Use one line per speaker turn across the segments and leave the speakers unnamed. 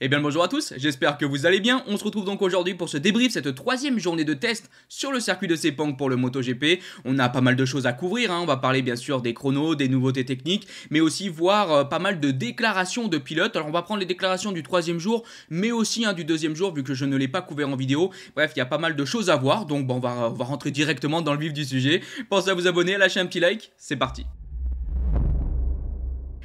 Eh bien bonjour à tous, j'espère que vous allez bien. On se retrouve donc aujourd'hui pour ce débrief cette troisième journée de test sur le circuit de Sepang pour le MotoGP. On a pas mal de choses à couvrir, hein. on va parler bien sûr des chronos, des nouveautés techniques, mais aussi voir euh, pas mal de déclarations de pilotes. Alors on va prendre les déclarations du troisième jour, mais aussi un hein, du deuxième jour vu que je ne l'ai pas couvert en vidéo. Bref, il y a pas mal de choses à voir, donc bon, on, va, on va rentrer directement dans le vif du sujet. Pensez à vous abonner, à lâcher un petit like, c'est parti.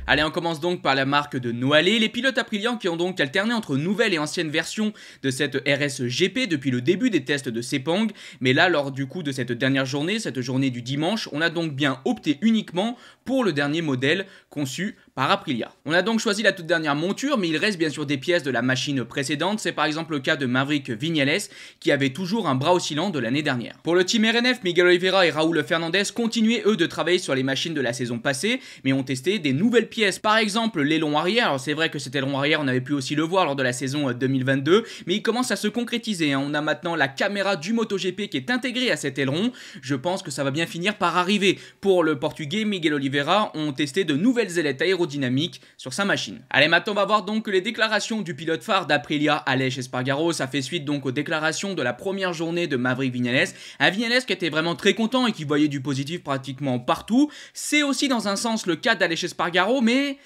Allez, on commence donc par la marque de Noalé. Les pilotes Aprilian qui ont donc alterné entre nouvelles et anciennes versions de cette RS GP depuis le début des tests de Sepang. Mais là, lors du coup de cette dernière journée, cette journée du dimanche, on a donc bien opté uniquement pour le dernier modèle conçu par Aprilia. On a donc choisi la toute dernière monture, mais il reste bien sûr des pièces de la machine précédente, c'est par exemple le cas de Maverick Vignales, qui avait toujours un bras oscillant de l'année dernière. Pour le team RNF, Miguel Oliveira et Raúl Fernandez continuaient eux de travailler sur les machines de la saison passée, mais ont testé des nouvelles pièces, par exemple l'aileron arrière, c'est vrai que cet aileron arrière on avait pu aussi le voir lors de la saison 2022, euh, mais il commence à se concrétiser, hein. on a maintenant la caméra du MotoGP qui est intégrée à cet aileron, je pense que ça va bien finir par arriver. Pour le portugais, Miguel Oliveira ont testé de nouvelles ailettes aérodynamiques dynamique sur sa machine. Allez, maintenant on va voir donc les déclarations du pilote phare d'Aprilia, Aleix Espargaro, ça fait suite donc aux déclarations de la première journée de Maverick Vinales. Un Vinales qui était vraiment très content et qui voyait du positif pratiquement partout. C'est aussi dans un sens le cas d'Aleix Espargaro, mais...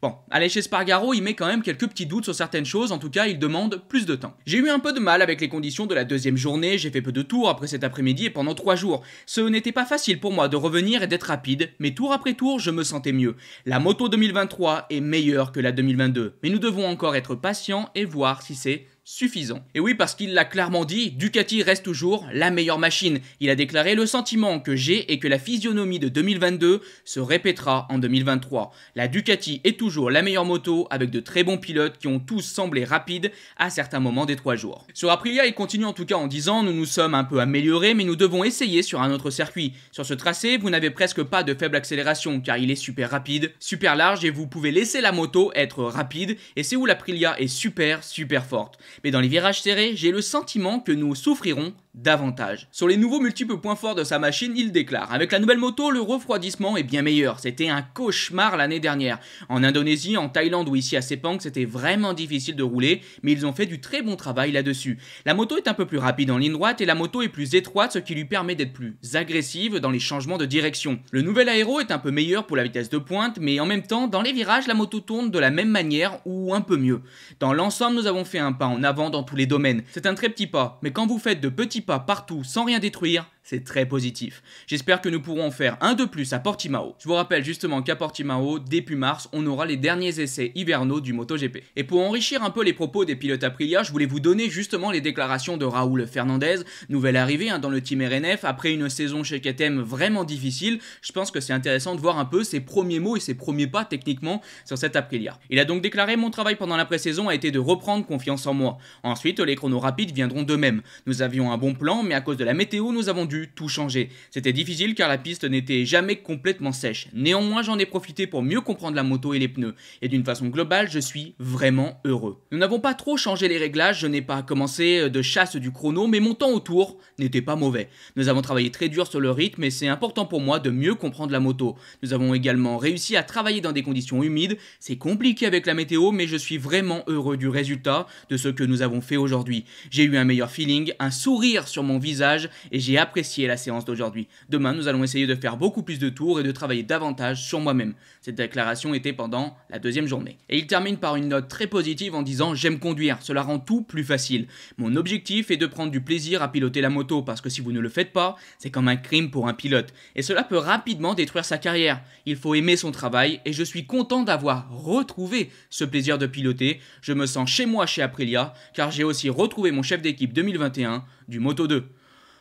Bon, aller chez Spargaro, il met quand même quelques petits doutes sur certaines choses, en tout cas, il demande plus de temps. J'ai eu un peu de mal avec les conditions de la deuxième journée, j'ai fait peu de tours après cet après-midi et pendant trois jours. Ce n'était pas facile pour moi de revenir et d'être rapide, mais tour après tour, je me sentais mieux. La moto 2023 est meilleure que la 2022, mais nous devons encore être patients et voir si c'est suffisant. Et oui, parce qu'il l'a clairement dit, Ducati reste toujours la meilleure machine. Il a déclaré le sentiment que j'ai et que la physionomie de 2022 se répétera en 2023. La Ducati est toujours la meilleure moto avec de très bons pilotes qui ont tous semblé rapides à certains moments des trois jours. Sur Aprilia, il continue en tout cas en disant nous nous sommes un peu améliorés mais nous devons essayer sur un autre circuit. Sur ce tracé, vous n'avez presque pas de faible accélération car il est super rapide, super large et vous pouvez laisser la moto être rapide et c'est où l'Aprilia est super super forte mais dans les virages serrés, j'ai le sentiment que nous souffrirons davantage. Sur les nouveaux multiples points forts de sa machine, il déclare Avec la nouvelle moto, le refroidissement est bien meilleur. C'était un cauchemar l'année dernière. En Indonésie, en Thaïlande ou ici à Sepang, c'était vraiment difficile de rouler, mais ils ont fait du très bon travail là-dessus. La moto est un peu plus rapide en ligne droite et la moto est plus étroite, ce qui lui permet d'être plus agressive dans les changements de direction. Le nouvel aéro est un peu meilleur pour la vitesse de pointe, mais en même temps, dans les virages, la moto tourne de la même manière ou un peu mieux. Dans l'ensemble, nous avons fait un pas en avant dans tous les domaines. C'est un très petit pas, mais quand vous faites de petits pas partout sans rien détruire c'est très positif. J'espère que nous pourrons faire un de plus à Portimao. Je vous rappelle justement qu'à Portimao, début mars, on aura les derniers essais hivernaux du MotoGP. Et pour enrichir un peu les propos des pilotes Aprilia, je voulais vous donner justement les déclarations de Raoul Fernandez, nouvelle arrivée hein, dans le team RNF, après une saison chez KTM vraiment difficile, je pense que c'est intéressant de voir un peu ses premiers mots et ses premiers pas techniquement sur cette Aprilia. Il a donc déclaré « Mon travail pendant la pré-saison a été de reprendre confiance en moi. Ensuite, les chronos rapides viendront d'eux-mêmes. Nous avions un bon plan, mais à cause de la météo, nous avons dû tout changer. C'était difficile car la piste n'était jamais complètement sèche. Néanmoins, j'en ai profité pour mieux comprendre la moto et les pneus. Et d'une façon globale, je suis vraiment heureux. Nous n'avons pas trop changé les réglages, je n'ai pas commencé euh, de chasse du chrono, mais mon temps autour n'était pas mauvais. Nous avons travaillé très dur sur le rythme et c'est important pour moi de mieux comprendre la moto. Nous avons également réussi à travailler dans des conditions humides. C'est compliqué avec la météo, mais je suis vraiment heureux du résultat de ce que nous avons fait aujourd'hui. J'ai eu un meilleur feeling, un sourire sur mon visage et j'ai appris la séance d'aujourd'hui. Demain, nous allons essayer de faire beaucoup plus de tours et de travailler davantage sur moi-même. Cette déclaration était pendant la deuxième journée. Et il termine par une note très positive en disant J'aime conduire, cela rend tout plus facile. Mon objectif est de prendre du plaisir à piloter la moto parce que si vous ne le faites pas, c'est comme un crime pour un pilote. Et cela peut rapidement détruire sa carrière. Il faut aimer son travail et je suis content d'avoir retrouvé ce plaisir de piloter. Je me sens chez moi chez Aprilia car j'ai aussi retrouvé mon chef d'équipe 2021 du Moto 2.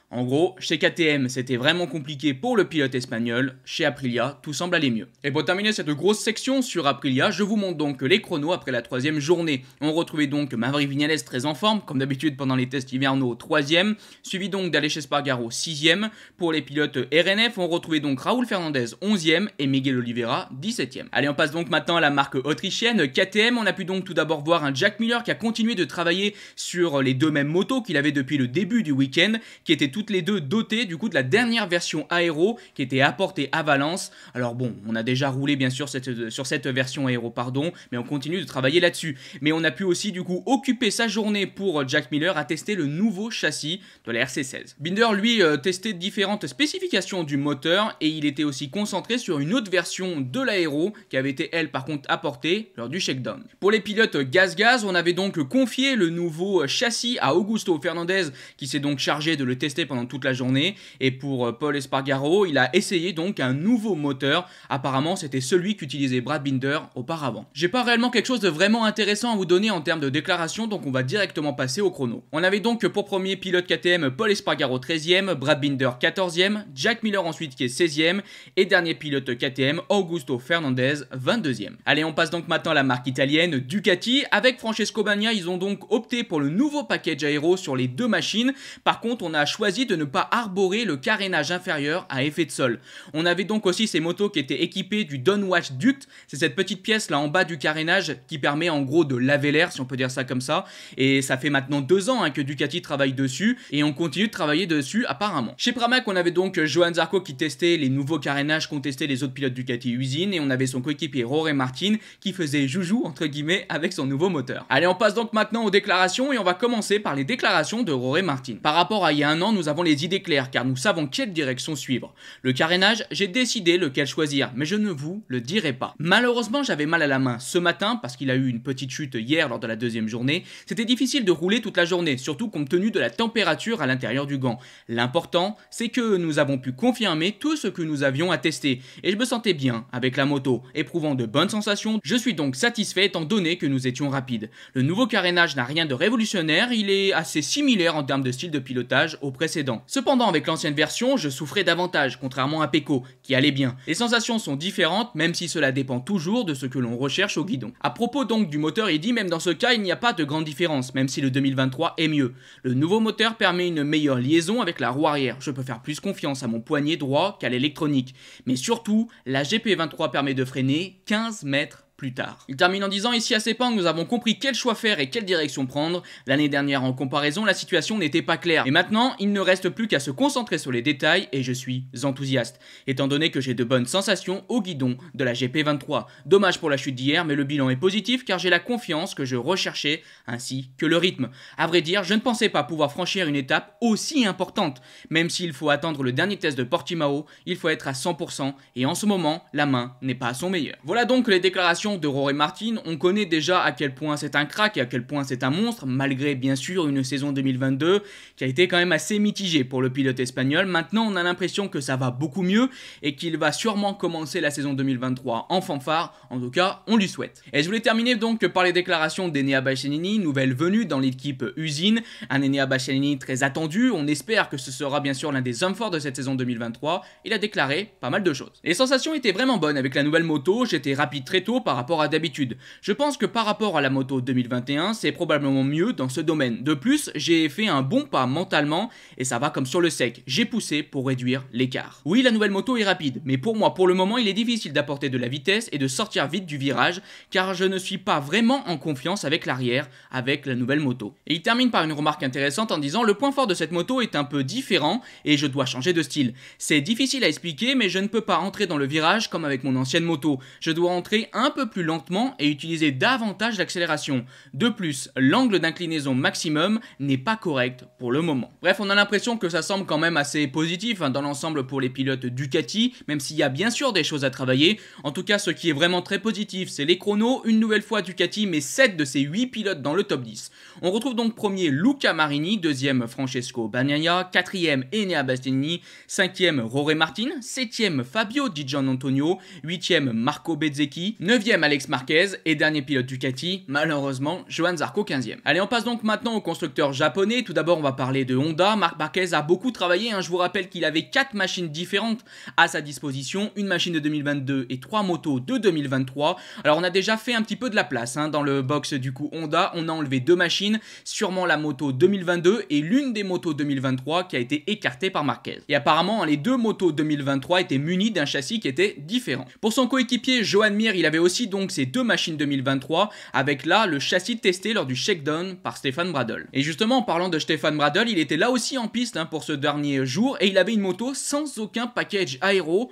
En gros, chez KTM, c'était vraiment compliqué pour le pilote espagnol, chez Aprilia, tout semble aller mieux. Et pour terminer cette grosse section sur Aprilia, je vous montre donc les chronos après la troisième journée. On retrouvait donc Maverick Vinales très en forme, comme d'habitude pendant les tests hivernaux, troisième, suivi donc d'aller Espargaro sixième. Pour les pilotes RNF, on retrouvait donc Raoul Fernandez, onzième, et Miguel Oliveira, dix-septième. Allez, on passe donc maintenant à la marque autrichienne KTM. On a pu donc tout d'abord voir un Jack Miller qui a continué de travailler sur les deux mêmes motos qu'il avait depuis le début du week-end, qui était toutes les deux dotées du coup de la dernière version aéro qui était apportée à Valence. Alors bon, on a déjà roulé bien sûr cette, euh, sur cette version aéro, pardon, mais on continue de travailler là-dessus. Mais on a pu aussi du coup occuper sa journée pour euh, Jack Miller à tester le nouveau châssis de la RC16. Binder lui euh, testait différentes spécifications du moteur et il était aussi concentré sur une autre version de l'aéro qui avait été elle par contre apportée lors du shakedown. Pour les pilotes gaz-gaz, on avait donc confié le nouveau châssis à Augusto Fernandez qui s'est donc chargé de le tester pendant toute la journée. Et pour euh, Paul Espargaro, il a essayé donc un nouveau moteur. Apparemment, c'était celui qu'utilisait Brad Binder auparavant. J'ai pas réellement quelque chose de vraiment intéressant à vous donner en termes de déclaration, donc on va directement passer au chrono. On avait donc pour premier pilote KTM Paul Espargaro 13e, Brad Binder 14e, Jack Miller ensuite qui est 16e, et dernier pilote KTM Augusto Fernandez 22e. Allez, on passe donc maintenant à la marque italienne Ducati. Avec Francesco Bagna, ils ont donc opté pour le nouveau package aéro sur les deux machines. Par contre, on a choisi de ne pas arborer le carénage inférieur à effet de sol. On avait donc aussi ces motos qui étaient équipées du Watch Duct, c'est cette petite pièce là en bas du carénage qui permet en gros de laver l'air, si on peut dire ça comme ça, et ça fait maintenant deux ans hein, que Ducati travaille dessus, et on continue de travailler dessus apparemment. Chez Pramac, on avait donc euh, Johan Zarco qui testait les nouveaux carénages qu'ont testé les autres pilotes Ducati usine, et on avait son coéquipier Rory Martin qui faisait joujou entre guillemets avec son nouveau moteur. Allez, on passe donc maintenant aux déclarations, et on va commencer par les déclarations de Rory Martin. Par rapport à il y a un an, nous nous avons les idées claires car nous savons quelle direction suivre. Le carénage, j'ai décidé lequel choisir, mais je ne vous le dirai pas. Malheureusement, j'avais mal à la main ce matin parce qu'il a eu une petite chute hier lors de la deuxième journée. C'était difficile de rouler toute la journée, surtout compte tenu de la température à l'intérieur du gant. L'important, c'est que nous avons pu confirmer tout ce que nous avions à tester et je me sentais bien avec la moto, éprouvant de bonnes sensations. Je suis donc satisfait étant donné que nous étions rapides. Le nouveau carénage n'a rien de révolutionnaire, il est assez similaire en termes de style de pilotage au précédent Cependant, avec l'ancienne version, je souffrais davantage, contrairement à Peko, qui allait bien. Les sensations sont différentes, même si cela dépend toujours de ce que l'on recherche au guidon. À propos donc du moteur, il dit même dans ce cas, il n'y a pas de grande différence, même si le 2023 est mieux. Le nouveau moteur permet une meilleure liaison avec la roue arrière. Je peux faire plus confiance à mon poignet droit qu'à l'électronique. Mais surtout, la GP23 permet de freiner 15 mètres plus tard. Il termine en disant Ici à Sepang, nous avons compris quel choix faire et quelle direction prendre. L'année dernière, en comparaison, la situation n'était pas claire. Et maintenant, il ne reste plus qu'à se concentrer sur les détails et je suis enthousiaste, étant donné que j'ai de bonnes sensations au guidon de la GP23. Dommage pour la chute d'hier, mais le bilan est positif car j'ai la confiance que je recherchais ainsi que le rythme. À vrai dire, je ne pensais pas pouvoir franchir une étape aussi importante. Même s'il faut attendre le dernier test de Portimao, il faut être à 100% et en ce moment, la main n'est pas à son meilleur. Voilà donc les déclarations de Rory Martin, on connaît déjà à quel point c'est un crack et à quel point c'est un monstre, malgré bien sûr une saison 2022 qui a été quand même assez mitigée pour le pilote espagnol. Maintenant, on a l'impression que ça va beaucoup mieux et qu'il va sûrement commencer la saison 2023 en fanfare. En tout cas, on lui souhaite. Et je voulais terminer donc par les déclarations d'Enea Bastianini, nouvelle venue dans l'équipe Usine. Un Enea Bastianini très attendu. On espère que ce sera bien sûr l'un des hommes forts de cette saison 2023. Il a déclaré pas mal de choses. Les sensations étaient vraiment bonnes avec la nouvelle moto. J'étais rapide très tôt par rapport à d'habitude. Je pense que par rapport à la moto 2021, c'est probablement mieux dans ce domaine. De plus, j'ai fait un bon pas mentalement et ça va comme sur le sec. J'ai poussé pour réduire l'écart. Oui, la nouvelle moto est rapide, mais pour moi, pour le moment, il est difficile d'apporter de la vitesse et de sortir vite du virage car je ne suis pas vraiment en confiance avec l'arrière avec la nouvelle moto. Et il termine par une remarque intéressante en disant le point fort de cette moto est un peu différent et je dois changer de style. C'est difficile à expliquer mais je ne peux pas entrer dans le virage comme avec mon ancienne moto. Je dois entrer un peu plus lentement et utiliser davantage l'accélération. De plus, l'angle d'inclinaison maximum n'est pas correct pour le moment. Bref, on a l'impression que ça semble quand même assez positif hein, dans l'ensemble pour les pilotes Ducati, même s'il y a bien sûr des choses à travailler. En tout cas, ce qui est vraiment très positif, c'est les chronos. Une nouvelle fois, Ducati met 7 de ses 8 pilotes dans le top 10. On retrouve donc premier Luca Marini, deuxième Francesco Bagnaia, quatrième Enea Bastini, cinquième Rory Martin, septième Fabio Di Gian Antonio, huitième Marco Bezzecchi, neuvième Alex Marquez et dernier pilote Ducati, malheureusement Johan Zarco 15e. Allez, on passe donc maintenant au constructeur japonais. Tout d'abord, on va parler de Honda. Marc Marquez a beaucoup travaillé. Hein. Je vous rappelle qu'il avait quatre machines différentes à sa disposition, une machine de 2022 et 3 motos de 2023. Alors, on a déjà fait un petit peu de la place hein, dans le box du coup Honda. On a enlevé deux machines, sûrement la moto 2022 et l'une des motos 2023 qui a été écartée par Marquez. Et apparemment, hein, les deux motos 2023 étaient munies d'un châssis qui était différent. Pour son coéquipier Johan Mir, il avait aussi donc ces deux machines 2023 avec là le châssis testé lors du shakedown par Stéphane Bradel. Et justement en parlant de Stéphane Bradel, il était là aussi en piste hein, pour ce dernier jour et il avait une moto sans aucun package aéro.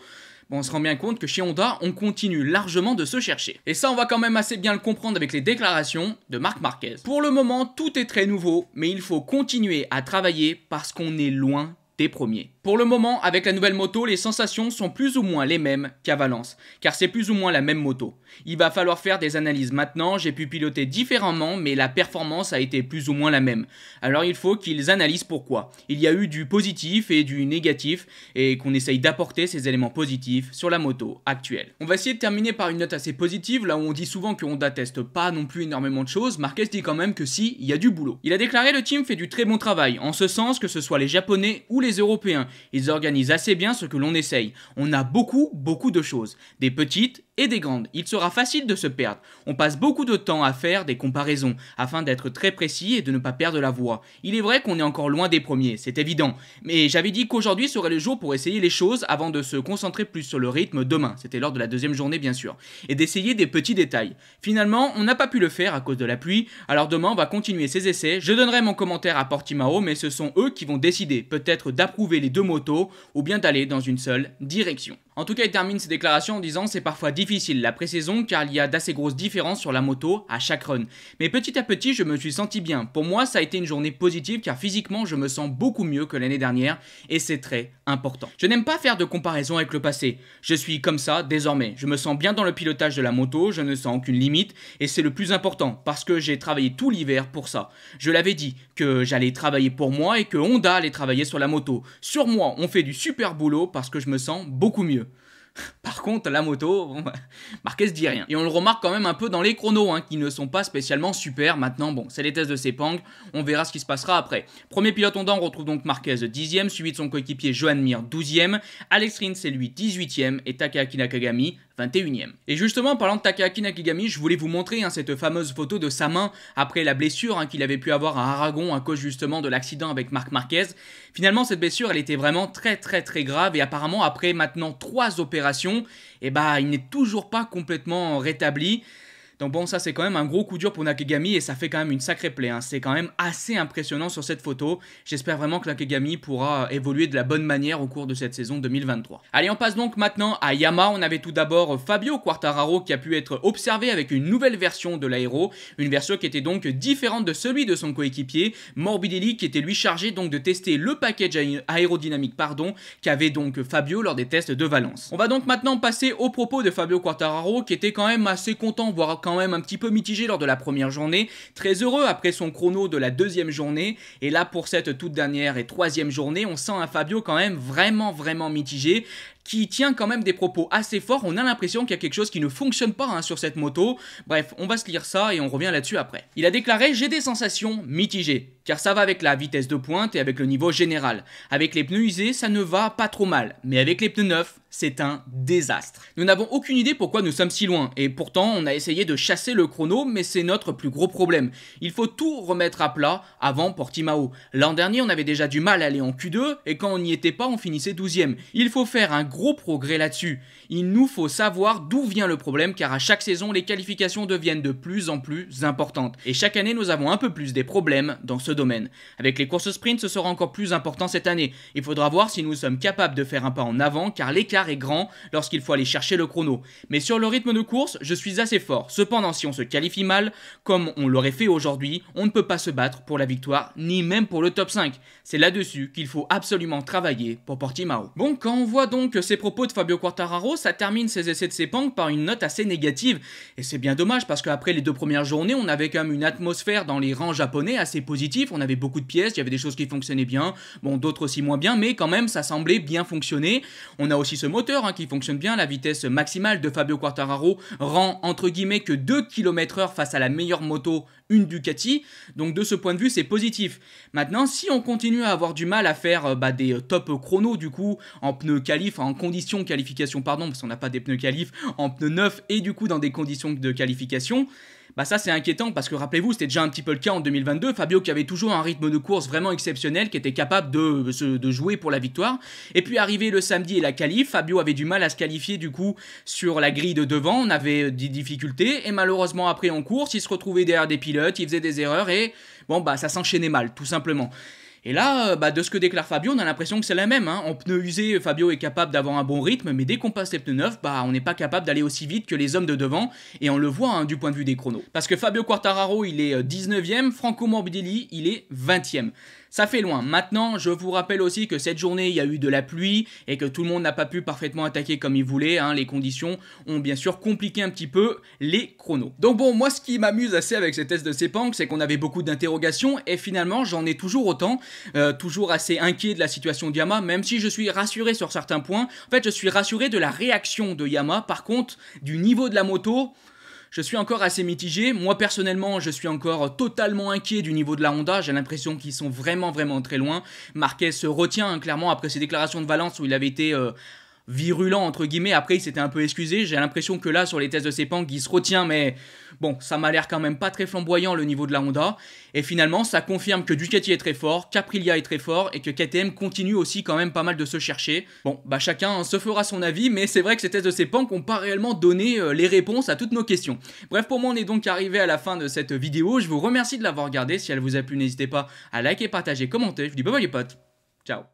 Bon, on se rend bien compte que chez Honda, on continue largement de se chercher. Et ça, on va quand même assez bien le comprendre avec les déclarations de Marc Marquez. Pour le moment, tout est très nouveau, mais il faut continuer à travailler parce qu'on est loin des premiers. Pour le moment, avec la nouvelle moto, les sensations sont plus ou moins les mêmes qu'à Valence, car c'est plus ou moins la même moto. Il va falloir faire des analyses maintenant, j'ai pu piloter différemment, mais la performance a été plus ou moins la même. Alors il faut qu'ils analysent pourquoi. Il y a eu du positif et du négatif, et qu'on essaye d'apporter ces éléments positifs sur la moto actuelle. On va essayer de terminer par une note assez positive, là où on dit souvent que n'atteste pas non plus énormément de choses, Marquez dit quand même que si, il y a du boulot. Il a déclaré le team fait du très bon travail, en ce sens que ce soit les japonais ou les européens, ils organisent assez bien ce que l'on essaye. On a beaucoup, beaucoup de choses. Des petites, et des grandes. Il sera facile de se perdre. On passe beaucoup de temps à faire des comparaisons afin d'être très précis et de ne pas perdre la voie. Il est vrai qu'on est encore loin des premiers, c'est évident. Mais j'avais dit qu'aujourd'hui serait le jour pour essayer les choses avant de se concentrer plus sur le rythme demain. C'était lors de la deuxième journée bien sûr. Et d'essayer des petits détails. Finalement, on n'a pas pu le faire à cause de la pluie. Alors demain, on va continuer ses essais. Je donnerai mon commentaire à Portimao, mais ce sont eux qui vont décider peut-être d'approuver les deux motos ou bien d'aller dans une seule direction. En tout cas, il termine ses déclarations en disant c'est parfois difficile la pré-saison car il y a d'assez grosses différences sur la moto à chaque run. Mais petit à petit, je me suis senti bien. Pour moi, ça a été une journée positive car physiquement, je me sens beaucoup mieux que l'année dernière et c'est très important. Je n'aime pas faire de comparaison avec le passé. Je suis comme ça désormais. Je me sens bien dans le pilotage de la moto, je ne sens aucune limite et c'est le plus important parce que j'ai travaillé tout l'hiver pour ça. Je l'avais dit que j'allais travailler pour moi et que Honda allait travailler sur la moto. Sur moi, on fait du super boulot parce que je me sens beaucoup mieux. Par contre, la moto, bah, Marquez dit rien. Et on le remarque quand même un peu dans les chronos, hein, qui ne sont pas spécialement super. Maintenant, bon, c'est les tests de Sepang, on verra ce qui se passera après. Premier pilote ondant, on retrouve donc Marquez 10 e suivi de son coéquipier Johan Mir 12 e Alex Rins c'est lui 18 e et Takaki Nakagami 21 Et justement, parlant de Takaaki Nakigami, je voulais vous montrer hein, cette fameuse photo de sa main après la blessure hein, qu'il avait pu avoir à Aragon à cause justement de l'accident avec Marc Marquez. Finalement, cette blessure, elle était vraiment très très très grave et apparemment après maintenant trois opérations, eh ben, il n'est toujours pas complètement rétabli. Donc bon, ça c'est quand même un gros coup dur pour Nakagami et ça fait quand même une sacrée plaie. Hein. C'est quand même assez impressionnant sur cette photo. J'espère vraiment que Nakagami pourra évoluer de la bonne manière au cours de cette saison 2023. Allez, on passe donc maintenant à Yama. On avait tout d'abord Fabio Quartararo qui a pu être observé avec une nouvelle version de l'aéro, une version qui était donc différente de celui de son coéquipier Morbidelli qui était lui chargé donc de tester le package aérodynamique pardon qu'avait donc Fabio lors des tests de Valence. On va donc maintenant passer au propos de Fabio Quartararo qui était quand même assez content voire quand même un petit peu mitigé lors de la première journée, très heureux après son chrono de la deuxième journée. Et là, pour cette toute dernière et troisième journée, on sent un Fabio quand même vraiment, vraiment mitigé qui tient quand même des propos assez forts. On a l'impression qu'il y a quelque chose qui ne fonctionne pas hein, sur cette moto. Bref, on va se lire ça et on revient là-dessus après. Il a déclaré J'ai des sensations mitigées, car ça va avec la vitesse de pointe et avec le niveau général. Avec les pneus usés, ça ne va pas trop mal, mais avec les pneus neufs, c'est un désastre. Nous n'avons aucune idée pourquoi nous sommes si loin, et pourtant on a essayé de chasser le chrono, mais c'est notre plus gros problème. Il faut tout remettre à plat avant Portimao. L'an dernier, on avait déjà du mal à aller en Q2, et quand on n'y était pas, on finissait 12 e Il faut faire un gros progrès là-dessus. Il nous faut savoir d'où vient le problème car à chaque saison les qualifications deviennent de plus en plus importantes et chaque année nous avons un peu plus des problèmes dans ce domaine. Avec les courses sprint ce sera encore plus important cette année. Il faudra voir si nous sommes capables de faire un pas en avant car l'écart est grand lorsqu'il faut aller chercher le chrono. Mais sur le rythme de course je suis assez fort. Cependant si on se qualifie mal comme on l'aurait fait aujourd'hui on ne peut pas se battre pour la victoire ni même pour le top 5. C'est là-dessus qu'il faut absolument travailler pour Portimao. Bon quand on voit donc ces propos de Fabio Quartararo, ça termine ses essais de Sepang par une note assez négative. Et c'est bien dommage parce qu'après les deux premières journées, on avait quand même une atmosphère dans les rangs japonais assez positive. On avait beaucoup de pièces, il y avait des choses qui fonctionnaient bien, bon, d'autres aussi moins bien, mais quand même, ça semblait bien fonctionner. On a aussi ce moteur hein, qui fonctionne bien. La vitesse maximale de Fabio Quartararo rend entre guillemets que 2 km/h face à la meilleure moto une Ducati. Donc de ce point de vue, c'est positif. Maintenant, si on continue à avoir du mal à faire euh, bah, des euh, top chrono du coup, en pneus qualif, en conditions qualification, pardon, parce qu'on n'a pas des pneus qualif, en pneus neufs et du coup dans des conditions de qualification, bah ça c'est inquiétant parce que rappelez-vous, c'était déjà un petit peu le cas en 2022, Fabio qui avait toujours un rythme de course vraiment exceptionnel, qui était capable de, euh, de jouer pour la victoire. Et puis arrivé le samedi et la qualif, Fabio avait du mal à se qualifier du coup sur la grille de devant, on avait euh, des difficultés, et malheureusement après en course, il se retrouvait derrière des pilotes, il faisait des erreurs, et bon bah ça s'enchaînait mal, tout simplement. Et là, euh, bah, de ce que déclare Fabio, on a l'impression que c'est la même. En hein. pneus usés, euh, Fabio est capable d'avoir un bon rythme, mais dès qu'on passe les pneus neufs, bah, on n'est pas capable d'aller aussi vite que les hommes de devant, et on le voit hein, du point de vue des chronos. Parce que Fabio Quartararo, il est 19ème, euh, Franco Morbidelli, il est 20ème ça fait loin. Maintenant, je vous rappelle aussi que cette journée, il y a eu de la pluie et que tout le monde n'a pas pu parfaitement attaquer comme il voulait. Hein. Les conditions ont bien sûr compliqué un petit peu les chronos. Donc bon, moi, ce qui m'amuse assez avec ces tests de Sepang, c'est qu'on avait beaucoup d'interrogations et finalement, j'en ai toujours autant. Euh, toujours assez inquiet de la situation de Yama, même si je suis rassuré sur certains points. En fait, je suis rassuré de la réaction de Yama. Par contre, du niveau de la moto, je suis encore assez mitigé. Moi personnellement, je suis encore totalement inquiet du niveau de la Honda. J'ai l'impression qu'ils sont vraiment vraiment très loin. Marquez se retient hein, clairement après ses déclarations de Valence où il avait été euh, virulent entre guillemets. Après, il s'était un peu excusé. J'ai l'impression que là, sur les tests de Sepang, il se retient, mais bon, ça m'a l'air quand même pas très flamboyant le niveau de la Honda. Et finalement, ça confirme que Ducati est très fort, qu'Aprilia est très fort et que KTM continue aussi quand même pas mal de se chercher. Bon, bah chacun se fera son avis, mais c'est vrai que ces tests de Sepang n'ont pas réellement donné euh, les réponses à toutes nos questions. Bref, pour moi, on est donc arrivé à la fin de cette vidéo. Je vous remercie de l'avoir regardé, Si elle vous a plu, n'hésitez pas à liker, partager, commenter. Je vous dis bye bye les potes. Ciao.